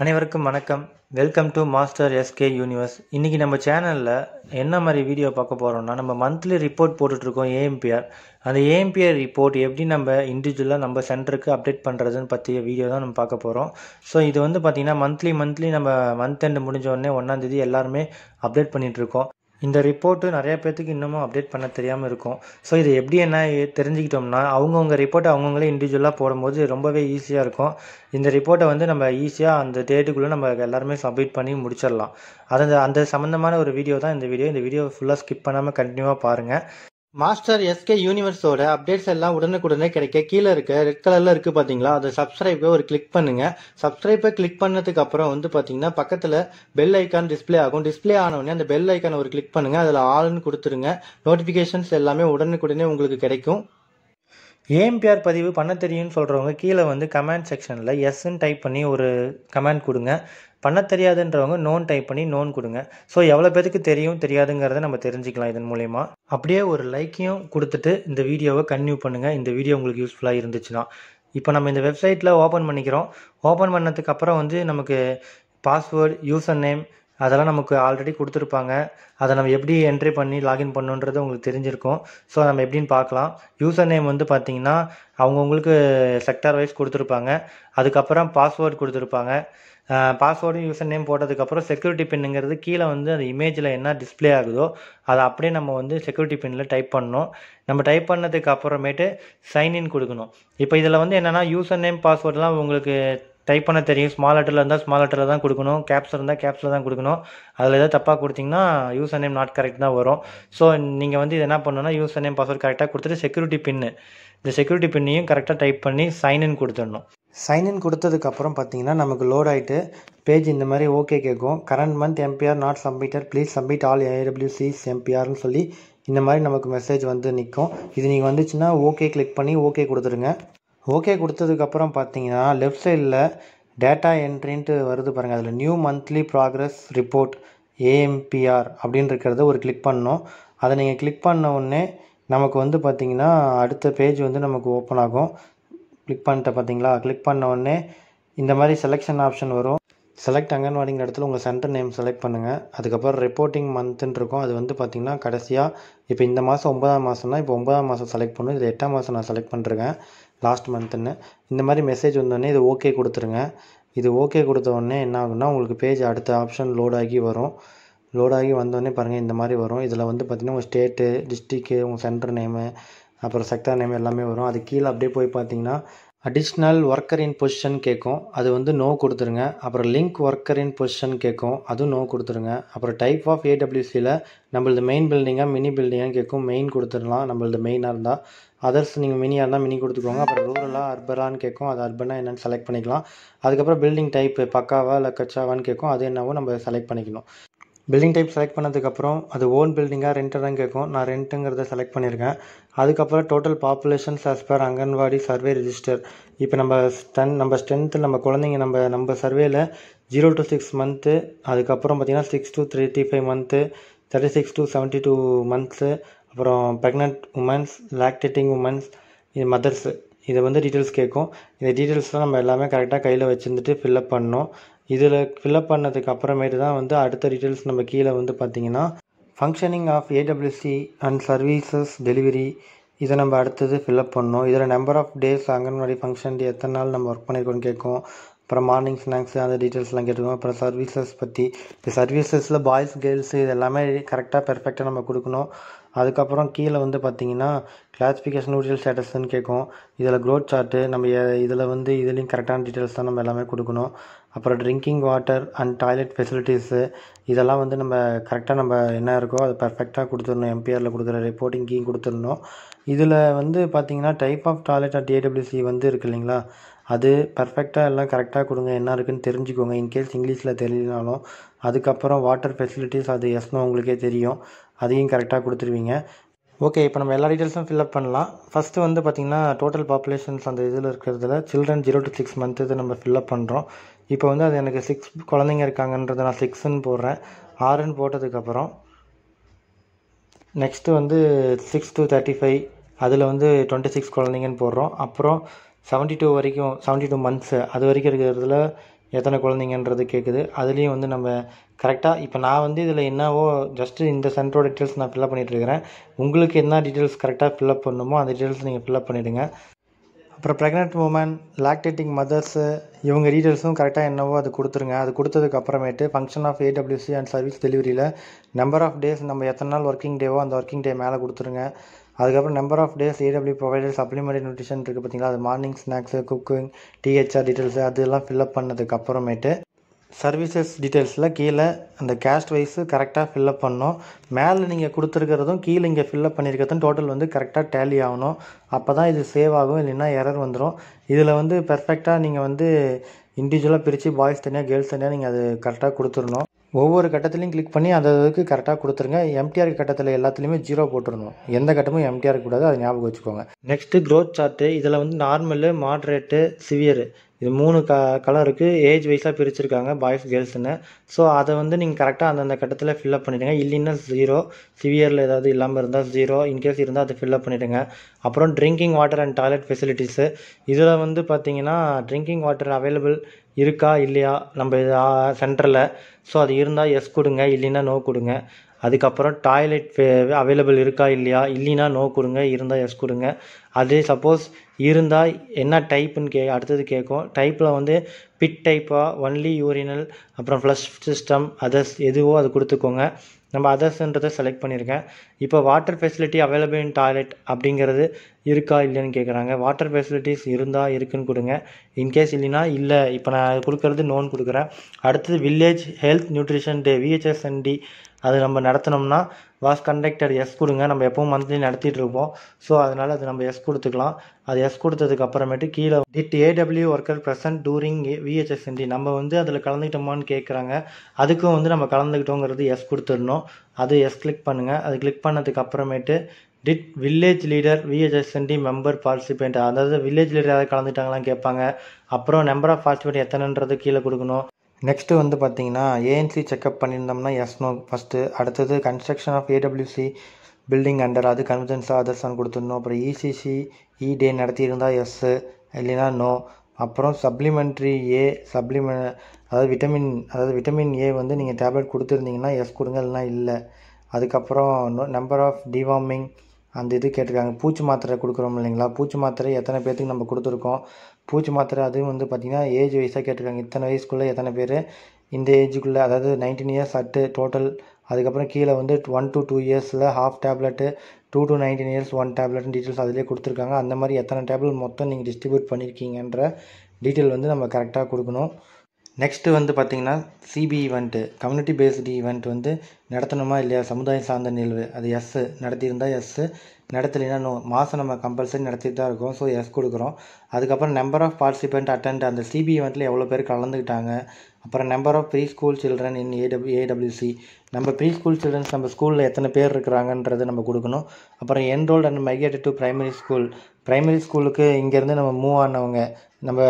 அனைவருக்கும் வணக்கம் welcome to master SK universe இன்றைக்கி நம்ம சேனலில் என்ன மாதிரி வீடியோ பார்க்க போகிறோம்னா நம்ம மந்த்லி ரிப்போர்ட் போட்டுட்ருக்கோம் ஏஎம்பிஆர் அந்த ஏஎம்பிஆர் ரிப்போர்ட் எப்படி நம்ம இண்டிவிஜுவலாக நம்ம சென்டருக்கு அப்டேட் பண்ணுறதுன்னு பற்றிய வீடியோ தான் நம்ம பார்க்க போகிறோம் ஸோ இது வந்து பார்த்திங்கன்னா மந்த்லி மந்த்லி நம்ம மந்த் எண்டு முடிஞ்ச உடனே ஒன்றாந்தேதி எல்லாருமே அப்டேட் பண்ணிகிட்ருக்கோம் இந்த ரிப்போர்ட்டு நிறைய பேர்த்துக்கு இன்னமும் அப்டேட் பண்ண தெரியாமல் இருக்கும் ஸோ இது எப்படி என்ன தெரிஞ்சுக்கிட்டோம்னா அவங்கவுங்க ரிப்போர்ட்டை அவங்கவுங்களே இண்டிவிஜுவலாக போடும்போது ரொம்பவே ஈஸியாக இருக்கும் இந்த ரிப்போர்ட்டை வந்து நம்ம ஈஸியாக அந்த டேட்டுக்குள்ளே நம்ம எல்லாருமே சப்மிட் பண்ணி முடிச்சிடலாம் அது அந்த சம்மந்தமான ஒரு வீடியோ தான் இந்த வீடியோ இந்த வீடியோ ஃபுல்லாக ஸ்கிப் பண்ணாமல் கண்டினியூவாக பாருங்கள் மாஸ்டர் எஸ்கே யூனிவர்ஸோட அப்டேட்ஸ் எல்லாம் உடனுக்குடனே கிடைக்க கீழே இருக்க ரெட் கலரில் இருக்குது பார்த்தீங்களா அதை சப்ஸ்கிரைப்பை ஒரு கிளிக் பண்ணுங்கள் சப்ஸ்கிரைப்பை கிளிக் பண்ணதுக்கு அப்புறம் வந்து பார்த்தீங்கன்னா பக்கத்தில் பெல் ஐக்கான் டிஸ்பிளே ஆகும் டிஸ்பிளே ஆனவுடனே அந்த பெல் ஐக்கான் ஒரு கிளிக் பண்ணுங்கள் அதில் ஆள்னு கொடுத்துருங்க நோட்டிஃபிகேஷன்ஸ் எல்லாமே உடனுக்குடனே உங்களுக்கு கிடைக்கும் ஏஎம்பிஆர் பதிவு பண்ண தெரியும்னு சொல்கிறவங்க கீழே வந்து கமெண்ட் செக்ஷனில் எஸ்ன்னு டைப் பண்ணி ஒரு கமெண்ட் கொடுங்க பண்ண தெரியாதுன்றவங்க நோன் டைப் பண்ணி நோன் கொடுங்க ஸோ எவ்வளோ பேருக்கு தெரியும் தெரியாதுங்கிறத நம்ம தெரிஞ்சுக்கலாம் இதன் மூலயமா அப்படியே ஒரு லைக்கையும் கொடுத்துட்டு இந்த வீடியோவை கன்யூ பண்ணுங்கள் இந்த வீடியோ உங்களுக்கு யூஸ்ஃபுல்லாக இருந்துச்சுன்னா இப்போ நம்ம இந்த வெப்சைட்டில் ஓப்பன் பண்ணிக்கிறோம் ஓப்பன் பண்ணதுக்கப்புறம் வந்து நமக்கு பாஸ்வேர்டு யூசர் நேம் அதெல்லாம் நமக்கு ஆல்ரெடி கொடுத்துருப்பாங்க அதை நம்ம எப்படி என்ட்ரி பண்ணி லாகின் பண்ணுன்றது உங்களுக்கு தெரிஞ்சிருக்கும் ஸோ நம்ம எப்படின்னு பார்க்கலாம் யூசர் நேம் வந்து பார்த்தீங்கன்னா அவங்கவுங்களுக்கு செக்டார் வைஸ் கொடுத்துருப்பாங்க அதுக்கப்புறம் பாஸ்வேர்டு கொடுத்துருப்பாங்க பாஸ்வேர்டும் யூசர் நேம் போட்டதுக்கப்புறம் செக்யூரிட்டி பின்னுங்கிறது கீழே வந்து அந்த இமேஜில் என்ன டிஸ்பிளே ஆகுதோ அதை அப்படியே நம்ம வந்து செக்யூரிட்டி பின்னில் டைப் பண்ணணும் நம்ம டைப் பண்ணதுக்கு அப்புறமேட்டு சைன்இன் கொடுக்கணும் இப்போ இதில் வந்து என்னென்னா யூசர் நேம் பாஸ்வேர்டெலாம் உங்களுக்கு டைப் பண்ண தெரியும் ஸ்மால் லெட்டரில் இருந்தால் ஸ்மால் லெட்டரில் தான் கொடுக்கணும் கேப்ஸில் இருந்தால் கேப்ஸில் தான் கொடுக்கணும் அதில் எதாவது தப்பாக கொடுத்தீங்கன்னா யூசர் நேம் நாட் கரெக்ட் தான் வரும் ஸோ நீங்கள் வந்து இது என்ன பண்ணணும்னா யூசர் நேம் பாஸ்வேர்ட் கரெக்டாக கொடுத்துட்டு செக்யூரிட்டி பின்னு இந்த செக்யூரிட்டி பின்னையும் கரெக்டாக டைப் பண்ணி சைன் இன் கொடுத்துடணும் இன் கொடுத்ததுக்கப்புறம் பார்த்தீங்கன்னா நமக்கு லோட் ஆகிட்டு பேஜ் இந்த மாதிரி ஓகே கேட்கும் current month MPR not submitted please submit all ஏடபிள்யூசிஸ் எம்பிஆர்னு சொல்லி இந்த மாதிரி நமக்கு மெசேஜ் வந்து நிற்கும் இது நீங்கள் வந்துச்சுன்னா ஓகே கிளிக் பண்ணி ஓகே கொடுத்துருங்க ஓகே கொடுத்ததுக்கப்புறம் பார்த்தீங்கன்னா லெஃப்ட் சைடில் டேட்டா என்ட்ரின்ட்டு வருது பாருங்கள் அதில் new monthly progress report AMPR அப்படின்னு இருக்கிறத ஒரு கிளிக் பண்ணோம் அதை நீங்கள் கிளிக் பண்ண உடனே நமக்கு வந்து பார்த்திங்கன்னா அடுத்த பேஜ் வந்து நமக்கு ஓப்பன் ஆகும் கிளிக் பண்ணிட்ட பார்த்தீங்களா கிளிக் பண்ண உடனே இந்த மாதிரி செலெக்ஷன் ஆப்ஷன் வரும் செலக்ட் அங்கன்வாடிங்கிற இடத்துல உங்கள் சென்டர் நேம் செலக்ட் பண்ணுங்கள் அதுக்கப்புறம் ரிப்போர்ட்டிங் மந்த்துன்னு இருக்கும் அது வந்து பார்த்திங்கன்னா கடைசியாக இப்போ இந்த மாதம் ஒன்பதாம் மாதம்னா இப்போ ஒன்பதாம் மாதம் செலக்ட் பண்ணும் இதில் எட்டாம் மாதம் நான் செலக்ட் பண்ணுறேன் லாஸ்ட் மந்த்துன்னு இந்த மாதிரி மெசேஜ் வந்தோடனே இது ஓகே கொடுத்துருங்க இது ஓகே கொடுத்த உடனே என்ன ஆகுன்னா உங்களுக்கு பேஜ் அடுத்த ஆப்ஷன் லோடாகி ஆகி வரும் லோடாகி வந்தோடனே பாருங்கள் இந்த மாதிரி வரும் இதில் வந்து பார்த்திங்கன்னா உங்கள் ஸ்டேட்டு டிஸ்ட்ரிக்கு உங்கள் சென்டர் நேமு அப்புறம் செக்டர் நேம் எல்லாமே வரும் அது கீழே அப்படியே போய் பார்த்தீங்கன்னா அடிஷ்னல் ஒர்க்கர் இன் பொசிஷன் கேட்கும் அது வந்து நோ கொடுத்துருங்க அப்புறம் லிங்க் ஒர்க்கர் இன் பொசிஷன் கேட்கும் அதுவும் நோ கொடுத்துருங்க அப்புறம் டைப் ஆஃப் ஏடபிள்யூசியில் நம்மளது மெயின் பில்டிங்காக மினி பில்டிங்காக கேட்கும் மெயின் கொடுத்துடலாம் நம்மளது மெயினாக இருந்தால் அதர்ஸ் நீங்கள் மினியாக இருந்தால் மினி கொடுத்துக்கோங்க அப்புறம் ரூரலாக அர்பரான்னு கேட்கும் அது அர்பனாக என்னென்னு செலக்ட் பண்ணிக்கலாம் அதுக்கப்புறம் பில்டிங் டைப்பு பக்காவா இல்லை கச்சாவான்னு கேட்கும் அது என்னவோ நம்ம செலக்ட் பண்ணிக்கணும் பில்டிங் டைப் செலக்ட் பண்ணதுக்கப்புறம் அது ஓன் பில்டிங்காக ரெண்ட்டு தான் கேட்கும் நான் ரெண்ட்டுங்கிறத செலக்ட் பண்ணியிருக்கேன் அதுக்கப்புறம் total populations as per anganwadi survey register இப்போ நம்ம ஸ்டென் நம்ம ஸ்ட்ரென்த்து நம்ம குழந்தைங்க நம்ம நம்ம சர்வேயில் ஜீரோ டு சிக்ஸ் மந்த்து அதுக்கப்புறம் பார்த்திங்கன்னா six to thirty five month thirty six to seventy two months அப்புறம் ப்ரெக்னென்ட் உமன்ஸ் லாக்டேட்டிங் உமன்ஸ் இது மதர்ஸு இதை வந்து டீட்டெயில்ஸ் கேட்கும் இந்த டீட்டெயில்ஸ்லாம் நம்ம எல்லாமே கரெக்டாக கையில் வச்சுருந்துட்டு ஃபில்அப் பண்ணணும் இதில் ஃபில்அப் பண்ணதுக்கு அப்புறமேட்டு தான் வந்து அடுத்த டீட்டெயில்ஸ் நம்ம கீழே வந்து பார்த்திங்கன்னா functioning of AWC and services delivery இதை நம்ம அடுத்தது ஃபில்அப் பண்ணணும் இதில் number of days anganwadi function day எத்தனை நாள் நம்ம ஒர்க் பண்ணியிருக்கோம்னு கேட்கும் அப்புறம் மார்னிங் ஸ்நாக்ஸ் அந்த டீட்டெயில்ஸ்லாம் கேட்டுருக்கோம் அப்புறம் சர்வீசஸ் பற்றி இந்த சர்வீசஸில் பாய்ஸ் கேர்ள்ஸ் இது எல்லாமே கரெக்டாக பெர்ஃபெக்டாக நம்ம கொடுக்கணும் அதுக்கப்புறம் கீழே வந்து பார்த்தீங்கன்னா கிளாஸிஃபிகேஷன் ஒரிஜினல் ஸ்டேட்டஸ்னு கேட்கும் இதில் க்ரோத் சார்ட்டு நம்ம இதில் வந்து இதுலேயும் கரெக்டான டீட்டெயில்ஸ் தான் நம்ம எல்லாமே கொடுக்கணும் அப்புறம் drinking water and toilet facilities இதெல்லாம் வந்து நம்ம கரெக்டாக நம்ம என்ன இருக்கோ அது பர்ஃபெக்டாக கொடுத்துடணும் எம்பிஆரில் கொடுக்குற ரிப்போர்ட்டிங்கையும் கொடுத்துடணும் இதில் வந்து பார்த்தீங்கன்னா type of toilet at AWC வந்து இருக்குது இல்லைங்களா அது பர்ஃபெக்டாக எல்லாம் கரெக்டாக கொடுங்க என்ன இருக்குதுன்னு தெரிஞ்சுக்கோங்க இன்கேஸ் இங்கிலீஷில் தெரியலனாலும் அதுக்கப்புறம் வாட்டர் ஃபெசிலிட்டிஸ் அது எஸ்னோ உங்களுக்கே தெரியும் அதையும் கரெக்டாக கொடுத்துருவீங்க ஓகே இப்போ நம்ம எல்லா டீட்டெயில்ஸும் ஃபில்அப் பண்ணலாம் ஃபஸ்ட்டு வந்து பார்த்திங்கன்னா டோட்டல் பாப்புலேஷன்ஸ் அந்த இதில் இருக்கிறதுல children zero to six month இது நம்ம ஃபில்அப் பண்ணுறோம் இப்போ வந்து அது எனக்கு சிக்ஸ் குழந்தைங்க இருக்காங்கன்றதை நான் சிக்ஸ்ன்னு போடுறேன் ஆறுன்னு போட்டதுக்கப்புறம் நெக்ஸ்ட்டு வந்து சிக்ஸ் டு தேர்ட்டி ஃபைவ் அதில் வந்து டுவெண்ட்டி சிக்ஸ் குழந்தைங்கன்னு போடுறோம் அப்புறம் செவன்ட்டி டூ வரைக்கும் செவன்டி டூ மந்த்ஸு அது வரைக்கும் இருக்கிறதுல எத்தனை குழந்தைங்கன்றது கேட்குது அதுலேயும் வந்து நம்ம கரெக்டாக இப்போ நான் வந்து இதில் என்னவோ ஜஸ்ட்டு இந்த சென்டரோட டீட்டெயில்ஸ் நான் ஃபில்அப் பண்ணிகிட்ருக்கிறேன் உங்களுக்கு என்ன டீட்டெயில்ஸ் கரெக்டாக ஃபில்அப் பண்ணணுமோ அந்த டீட்டெயில்ஸ் நீங்கள் ஃபில்அப் பண்ணிவிடுங்க அப்புறம் ப்ரெக்னென்ட் உமன் லாக்டேட்டிங் மதர்ஸு இவங்க டீட்டெயில்ஸும் கரெக்டாக என்னவோ அது கொடுத்துருங்க அது கொடுத்ததுக்கு அப்புறமேட்டு function of AWC and service டெலிவரியில் நம்பர் ஆஃப் டேஸ் நம்ம எத்தனை நாள் ஒர்க்கிங் டேவோ அந்த ஒர்க்கிங் டே மேலே கொடுத்துருங்க அதுக்கப்புறம் number of days AW provider supplementary nutrition இருக்குது பார்த்தீங்களா அது morning snacks cooking THR details அதெல்லாம் ஃபில்அப் பண்ணதுக்கு அப்புறமேட்டு சர்வீசஸ் டீட்டெயில்ஸில் கீழே அந்த கேஸ்ட் வைஸு கரெக்டாக ஃபில்அப் பண்ணணும் மேலே நீங்கள் கொடுத்துருக்கிறதும் கீழே இங்கே ஃபில்அப் பண்ணியிருக்கிறதும் டோட்டல் வந்து கரெக்டாக டேலி ஆகணும் அப்போ தான் இது சேவ் ஆகும் இல்லைன்னா எரர் வந்துடும் இதில் வந்து பெர்ஃபெக்டாக நீங்கள் வந்து இண்டிவிஜுவலாக பிரித்து பாய்ஸ் தனியாக கேர்ள்ஸ் தனியாக நீங்கள் அது கரெக்டாக கொடுத்துடணும் ஒவ்வொரு கட்டத்துலையும் கிளிக் பண்ணி அந்த அதுக்கு கரெக்டாக கொடுத்துருங்க எம்டிஆர் கட்டத்தில் எல்லாத்துலேயுமே ஜீரோ போட்டுருணும் எந்த கட்டமும் எம்டிஆர் கூடாது அதை ஞாபகம் வச்சுக்கோங்க நெக்ஸ்ட்டு க்ரோத் சார்ட்டு இதில் வந்து நார்மலு மாட்ரேட்டு சிவியரு இது மூணு க கலருக்கு ஏஜ் வைஸாக பிரிச்சுருக்காங்க பாய்ஸ் கேர்ள்ஸ்னு ஸோ அதை வந்து நீங்கள் கரெக்டாக அந்தந்த கட்டத்தில் ஃபில்அப் பண்ணிவிடுங்க இல்லைன்னா ஜீரோ சிவியரில் ஏதாவது இல்லாமல் இருந்தால் ஜீரோ இன்கேஸ் இருந்தால் அதை ஃபில்அப் பண்ணிவிடுங்க அப்புறம் drinking water and toilet facilities இதில் வந்து பார்த்தீங்கன்னா ட்ரிங்கிங் வாட்டர் அவைலபிள் இருக்கா இல்லையா நம்ம சென்டரில் ஸோ அது இருந்தால் எஸ் கொடுங்க இல்லைன்னா நோ கொடுங்க அதுக்கப்புறம் டாய்லெட் அவைலபிள் இருக்கா இல்லையா இல்லைன்னா நோ கொடுங்க இருந்தால் எஸ் கொடுங்க அதே சப்போஸ் இருந்தால் என்ன டைப்புன்னு கே அடுத்தது கேட்கும் டைப்பில் வந்து பிட் டைப்பாக ஒன்லி யூரினல் அப்புறம் ஃப்ளஷ் சிஸ்டம் அதர்ஸ் எதுவோ அது கொடுத்துக்கோங்க நம்ம அதர்ஸ்ன்றதை செலக்ட் பண்ணியிருக்கேன் இப்போ water facility available in toilet அப்படிங்கிறது இருக்கா இல்லைன்னு கேட்குறாங்க வாட்டர் ஃபெசிலிட்டிஸ் இருந்தால் இருக்குன்னு கொடுங்க இன்கேஸ் இல்லைன்னா இல்லை இப்போ நான் கொடுக்குறது நோன் கொடுக்குறேன் அடுத்தது village health nutrition day VHSND அது நம்ம நடத்தினோம்னா வாஸ் கண்டக்டர் எஸ் கொடுங்க நம்ம எப்பவும் மந்த்லி நடத்திட்டு இருப்போம் ஸோ அதனால் அது நம்ம எஸ் கொடுத்துக்கலாம் அது எஸ் கொடுத்ததுக்கு அப்புறமேட்டு கீழே did AW worker present during VHSND நம்ம வந்து அதில் கலந்துக்கிட்டோமான்னு கேட்குறாங்க அதுக்கும் வந்து நம்ம கலந்துக்கிட்டோங்கிறது எஸ் கொடுத்துடணும் அது எஸ் கிளிக் பண்ணுங்கள் அது கிளிக் பண்ணதுக்கு அப்புறமேட்டு did village leader VHSND member participant அதாவது வில்லேஜ் லீடர் யாராவது கலந்துட்டாங்களான்னு கேட்பாங்க அப்புறம் நம்பர் ஆஃப் பார்ட்டிசிபேண்ட் எத்தனைன்றது கீழே கொடுக்கணும் நெக்ஸ்ட்டு வந்து பார்த்தீங்கன்னா ஏஎன்சி செக்அப் பண்ணியிருந்தோம்னா எஸ் நோ ஃபஸ்ட்டு அடுத்தது construction of AWC building under அது அதர்ஸ் அதர்ஸான்னு கொடுத்துடணும் அப்புறம் இசிசி e இடே e நடத்தியிருந்தால் எஸ்ஸு இல்லைனா நோ அப்புறம் சப்ளிமெண்ட்ரி ஏ சப்ளிம அதாவது விட்டமின் அதாவது விட்டமின் ஏ வந்து நீங்கள் டேப்லெட் கொடுத்துருந்தீங்கன்னா எஸ் கொடுங்க இல்லைனா இல்லை அதுக்கப்புறம் நம்பர் ஆஃப் டிவார்மிங் அந்த இது கேட்டிருக்காங்க பூச்சி மாத்திரை கொடுக்குறோம் இல்லைங்களா பூச்சி மாத்திரை எத்தனை பேர்த்துக்கு நம்ம கொடுத்துருக்கோம் பூச்சி மாத்திரை அதுவும் வந்து பார்த்திங்கன்னா ஏஜ் வைஸாக கேட்டிருக்காங்க இத்தனை வயசுக்குள்ளே எத்தனை பேர் இந்த ஏஜுக்குள்ளே அதாவது நைன்டீன் இயர்ஸ் அட்டு டோட்டல் அதுக்கப்புறம் கீழே வந்து ஒன் டு டூ இயர்ஸில் half tablet two to nineteen years one டேப்லெட்னு டீட்டெயில்ஸ் அதிலே கொடுத்துருக்காங்க அந்த மாதிரி எத்தனை டேப்லெட் மொத்தம் நீங்கள் டிஸ்ட்ரிபியூட் பண்ணியிருக்கீங்கன்ற டீட்டெயில் வந்து நம்ம கரெக்டாக கொடுக்கணும் நெக்ஸ்ட்டு வந்து பார்த்திங்கன்னா CB event community based event வந்து நடத்தணுமா இல்லையா சமுதாயம் சார்ந்த நிகழ்வு அது எஸ்ஸு நடத்தியிருந்தால் எஸ்ஸு நடத்தலைன்னா நோ மாதம் நம்ம கம்பல்சரி நடத்திட்டு தான் இருக்கோம் ஸோ எஸ் கொடுக்குறோம் அதுக்கப்புறம் நம்பர் ஆஃப் பார்ட்டிசிபெண்ட் அட்டன்ட் அந்த சிபி ஈவெண்ட்டில் எவ்வளோ பேர் கலந்துக்கிட்டாங்க அப்புறம் number of pre school children in ஏடபிள் ஏடபிள்யூசி நம்ம ப்ரீ ஸ்கூல் சில்ட்ரன்ஸ் நம்ம ஸ்கூலில் எத்தனை பேர் இருக்கிறாங்கன்றது நம்ம கொடுக்கணும் அப்புறம் enrolled and migrated to primary school primary ஸ்கூலுக்கு இங்கேருந்து நம்ம மூவ் ஆனவங்க நம்ம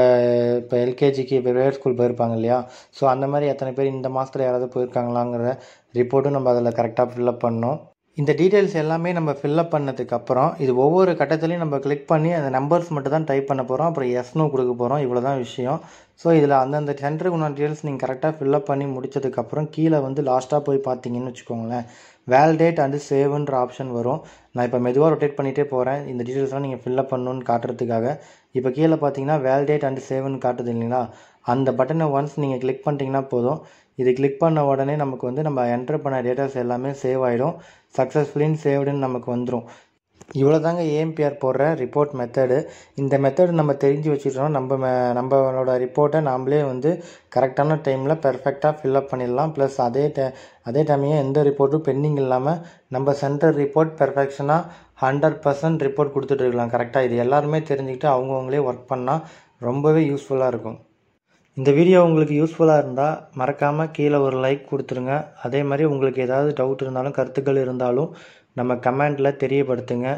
இப்போ எல்கேஜிக்கு இப்போ ப்ரைவேட் ஸ்கூல் போயிருப்பாங்க இல்லையா ஸோ அந்த மாதிரி எத்தனை பேர் இந்த மாதத்தில் யாராவது போயிருக்காங்களாங்கிற ரிப்போர்ட்டும் நம்ம அதில் கரெக்டாக ஃபில்லப் பண்ணோம் இந்த டீட்டெயில்ஸ் எல்லாமே நம்ம ஃபில்லப் பண்ணதுக்கப்புறம் இது ஒவ்வொரு கட்டத்துலையும் நம்ம கிளிக் பண்ணி அந்த நம்பர்ஸ் மட்டும் தான் டைப் பண்ண போகிறோம் அப்புறம் எஸ்னோ கொடுக்க போகிறோம் இவ்வளோ தான் விஷயம் ஸோ இதில் அந்தந்த சென்டருக்கு டீட்டெயில்ஸ் நீங்கள் கரெக்டாக ஃபில்லப் பண்ணி முடித்ததுக்கப்புறம் கீழே வந்து லாஸ்ட்டாக போய் பார்த்தீங்கன்னு வச்சுக்கோங்களேன் வேலிடேட் அண்டு சேவ்ன்ற ஆப்ஷன் வரும் நான் இப்போ மெதுவாக ரொட்டேட் பண்ணிகிட்டே போகிறேன் இந்த டீட்டெயில்ஸ்லாம் நீங்கள் ஃபில்அப் பண்ணணுன்னு காட்டுறதுக்காக இப்போ கீழே பார்த்தீங்கன்னா வேலிடேட் அண்டு சேவ்னு காட்டுது இல்லைங்களா அந்த பட்டனை ஒன்ஸ் நீங்கள் கிளிக் பண்ணிட்டீங்கன்னா போதும் இது கிளிக் பண்ண உடனே நமக்கு வந்து நம்ம என்டர் பண்ண டேட்டாஸ் எல்லாமே சேவ் ஆகிடும் சக்ஸஸ்ஃபுல்லின்னு சேவ்டுன்னு நமக்கு வந்துடும் இவ்வளோ தாங்க ஏஎம்பிஆர் போடுற ரிப்போர்ட் மெத்தடு இந்த மெத்தடு நம்ம தெரிஞ்சு வச்சுக்கிட்டோம் நம்ம நம்மளோட ரிப்போர்ட்டை நாம்ளே வந்து கரெக்டான டைமில் பெர்ஃபெக்டாக ஃபில்அப் பண்ணிடலாம் ப்ளஸ் அதே ட அதே டைமையும் எந்த ரிப்போர்ட்டும் பெண்டிங் இல்லாமல் நம்ம சென்ட்ரல் ரிப்போர்ட் பெர்ஃபெக்ஷனாக ஹண்ட்ரட் பர்சன்ட் ரிப்போர்ட் கொடுத்துட்ருக்கலாம் கரெக்டாக இது எல்லாருமே தெரிஞ்சுக்கிட்டு அவங்கவுங்களே ஒர்க் பண்ணால் ரொம்பவே யூஸ்ஃபுல்லாக இருக்கும் இந்த வீடியோ உங்களுக்கு யூஸ்ஃபுல்லாக இருந்தால் மறக்காமல் கீழே ஒரு லைக் கொடுத்துருங்க அதே மாதிரி உங்களுக்கு ஏதாவது டவுட் இருந்தாலும் கருத்துக்கள் இருந்தாலும் நம்ம கமெண்டில் தெரியப்படுத்துங்க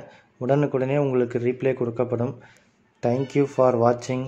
உடனுக்குடனே உங்களுக்கு ரீப்ளை கொடுக்கப்படும் தேங்க்யூ ஃபார் வாட்சிங்